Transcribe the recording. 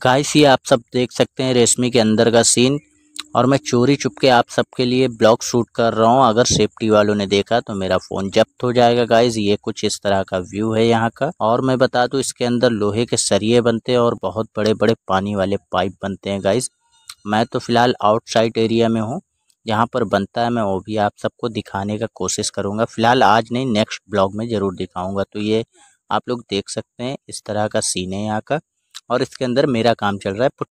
Guys ये आप सब देख सकते हैं रेशमी के अंदर का सीन और मैं चोरी चुप के आप सबके लिए ब्लॉग शूट कर रहा हूँ अगर सेफ्टी वालों ने देखा तो मेरा फ़ोन जब्त हो जाएगा गाइज ये कुछ इस तरह का व्यू है यहाँ का और मैं बता दू इसके अंदर लोहे के सरिये बनते हैं और बहुत बड़े बड़े पानी वाले पाइप बनते हैं गाइज मैं तो फ़िलहाल आउटसाइड एरिया में हूँ जहाँ पर बनता है मैं वो भी आप सबको दिखाने का कोशिश करूँगा फ़िलहाल आज नहीं नेक्स्ट ब्लॉग में ज़रूर दिखाऊंगा तो ये आप लोग देख सकते हैं इस तरह का सीन है यहाँ का और इसके अंदर मेरा काम चल रहा है।